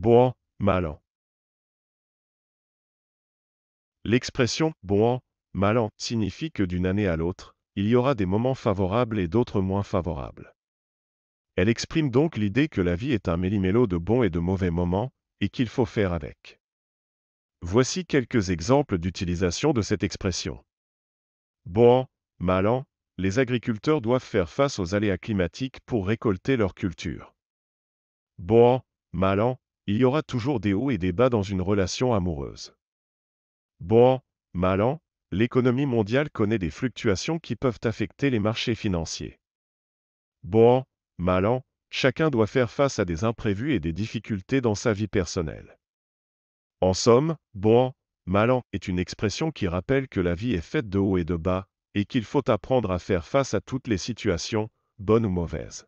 bon malin. L'expression bon malin signifie que d'une année à l'autre, il y aura des moments favorables et d'autres moins favorables. Elle exprime donc l'idée que la vie est un mélimélo de bons et de mauvais moments, et qu'il faut faire avec. Voici quelques exemples d'utilisation de cette expression. Bon, malin, les agriculteurs doivent faire face aux aléas climatiques pour récolter leur culture. Bon, malin, il y aura toujours des hauts et des bas dans une relation amoureuse. Bon, mal l'économie mondiale connaît des fluctuations qui peuvent affecter les marchés financiers. Bon, mal chacun doit faire face à des imprévus et des difficultés dans sa vie personnelle. En somme, bon, mal est une expression qui rappelle que la vie est faite de hauts et de bas, et qu'il faut apprendre à faire face à toutes les situations, bonnes ou mauvaises.